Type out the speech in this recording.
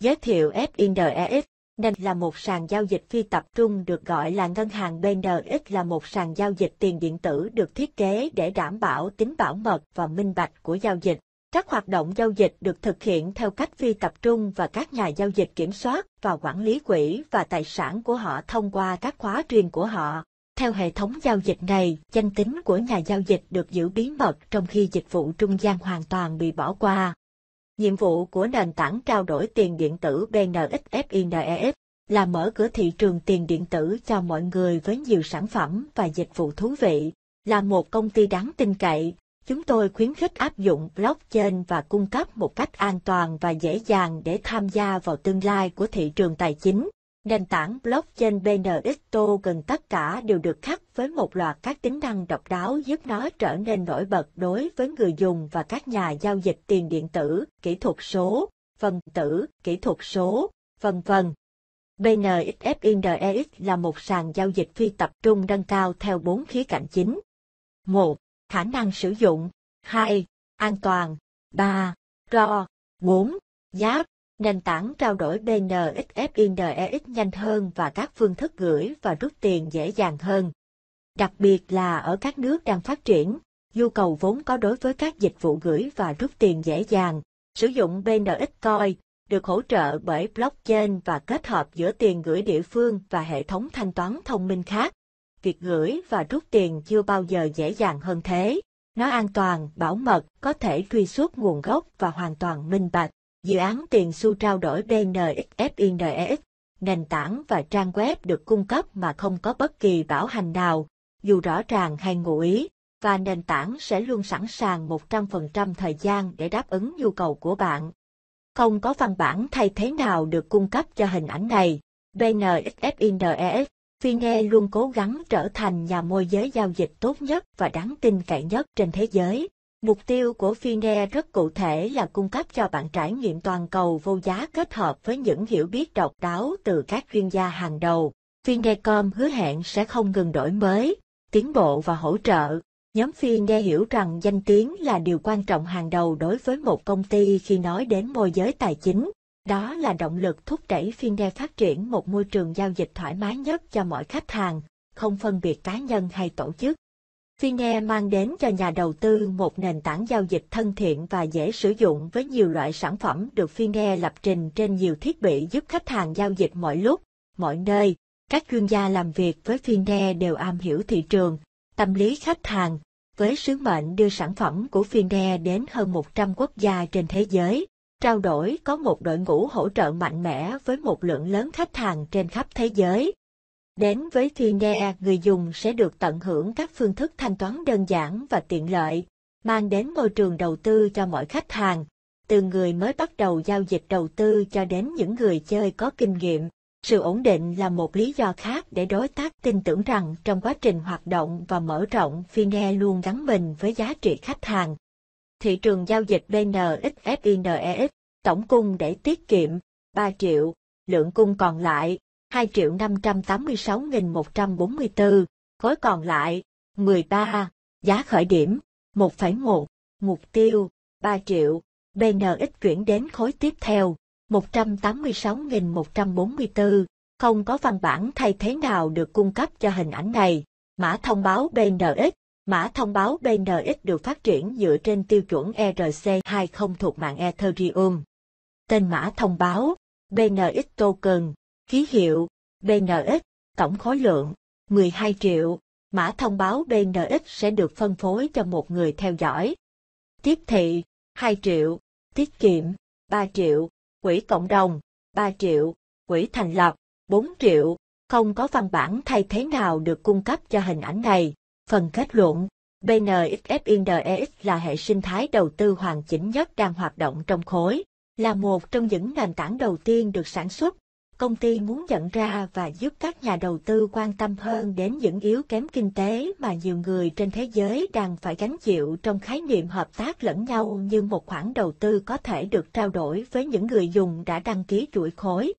Giới thiệu FINDEX nên là một sàn giao dịch phi tập trung được gọi là ngân hàng BNX e là một sàn giao dịch tiền điện tử được thiết kế để đảm bảo tính bảo mật và minh bạch của giao dịch. Các hoạt động giao dịch được thực hiện theo cách phi tập trung và các nhà giao dịch kiểm soát và quản lý quỹ và tài sản của họ thông qua các khóa truyền của họ. Theo hệ thống giao dịch này, danh tính của nhà giao dịch được giữ bí mật trong khi dịch vụ trung gian hoàn toàn bị bỏ qua. Nhiệm vụ của nền tảng trao đổi tiền điện tử BNXFINEF e là mở cửa thị trường tiền điện tử cho mọi người với nhiều sản phẩm và dịch vụ thú vị. Là một công ty đáng tin cậy, chúng tôi khuyến khích áp dụng blockchain và cung cấp một cách an toàn và dễ dàng để tham gia vào tương lai của thị trường tài chính nền tảng blockchain BNXTO gần tất cả đều được khắc với một loạt các tính năng độc đáo giúp nó trở nên nổi bật đối với người dùng và các nhà giao dịch tiền điện tử, kỹ thuật số, phần tử, kỹ thuật số, vân vân. BNXFINDEX là một sàn giao dịch phi tập trung nâng cao theo bốn khía cạnh chính. 1. Khả năng sử dụng 2. An toàn 3. Ro 4. Giá Nền tảng trao đổi BNXF INEX nhanh hơn và các phương thức gửi và rút tiền dễ dàng hơn. Đặc biệt là ở các nước đang phát triển, nhu cầu vốn có đối với các dịch vụ gửi và rút tiền dễ dàng. Sử dụng BNX Coin được hỗ trợ bởi blockchain và kết hợp giữa tiền gửi địa phương và hệ thống thanh toán thông minh khác. Việc gửi và rút tiền chưa bao giờ dễ dàng hơn thế. Nó an toàn, bảo mật, có thể truy xuất nguồn gốc và hoàn toàn minh bạch. Dự án tiền xu trao đổi BNXFINEX, e nền tảng và trang web được cung cấp mà không có bất kỳ bảo hành nào, dù rõ ràng hay ngụ ý, và nền tảng sẽ luôn sẵn sàng 100% thời gian để đáp ứng nhu cầu của bạn. Không có văn bản thay thế nào được cung cấp cho hình ảnh này. BNXFINEX e Fine luôn cố gắng trở thành nhà môi giới giao dịch tốt nhất và đáng tin cậy nhất trên thế giới. Mục tiêu của Fine rất cụ thể là cung cấp cho bạn trải nghiệm toàn cầu vô giá kết hợp với những hiểu biết độc đáo từ các chuyên gia hàng đầu. com hứa hẹn sẽ không ngừng đổi mới, tiến bộ và hỗ trợ. Nhóm Finde hiểu rằng danh tiếng là điều quan trọng hàng đầu đối với một công ty khi nói đến môi giới tài chính. Đó là động lực thúc đẩy Finde phát triển một môi trường giao dịch thoải mái nhất cho mọi khách hàng, không phân biệt cá nhân hay tổ chức. Fine mang đến cho nhà đầu tư một nền tảng giao dịch thân thiện và dễ sử dụng với nhiều loại sản phẩm được Fine lập trình trên nhiều thiết bị giúp khách hàng giao dịch mọi lúc, mọi nơi. Các chuyên gia làm việc với Fine đều am hiểu thị trường, tâm lý khách hàng, với sứ mệnh đưa sản phẩm của Fine đến hơn 100 quốc gia trên thế giới. Trao đổi có một đội ngũ hỗ trợ mạnh mẽ với một lượng lớn khách hàng trên khắp thế giới. Đến với Trinea, người dùng sẽ được tận hưởng các phương thức thanh toán đơn giản và tiện lợi, mang đến môi trường đầu tư cho mọi khách hàng, từ người mới bắt đầu giao dịch đầu tư cho đến những người chơi có kinh nghiệm. Sự ổn định là một lý do khác để đối tác tin tưởng rằng trong quá trình hoạt động và mở rộng, Fine luôn gắn mình với giá trị khách hàng. Thị trường giao dịch BNXFINEX, e tổng cung để tiết kiệm, 3 triệu, lượng cung còn lại, 2.586.144, gói còn lại, 13, giá khởi điểm, 1,1, mục tiêu, 3 triệu, BNX chuyển đến khối tiếp theo, 186.144, không có văn bản thay thế nào được cung cấp cho hình ảnh này, mã thông báo BNX. Mã thông báo BNX được phát triển dựa trên tiêu chuẩn ERC20 thuộc mạng Ethereum. Tên mã thông báo BNX token Ký hiệu BNX, tổng khối lượng 12 triệu, mã thông báo BNX sẽ được phân phối cho một người theo dõi. Tiếp thị 2 triệu, tiết kiệm 3 triệu, quỹ cộng đồng 3 triệu, quỹ thành lập 4 triệu, không có văn bản thay thế nào được cung cấp cho hình ảnh này. Phần kết luận BNXFINDEX e là hệ sinh thái đầu tư hoàn chỉnh nhất đang hoạt động trong khối, là một trong những nền tảng đầu tiên được sản xuất công ty muốn nhận ra và giúp các nhà đầu tư quan tâm hơn đến những yếu kém kinh tế mà nhiều người trên thế giới đang phải gánh chịu trong khái niệm hợp tác lẫn nhau như một khoản đầu tư có thể được trao đổi với những người dùng đã đăng ký chuỗi khối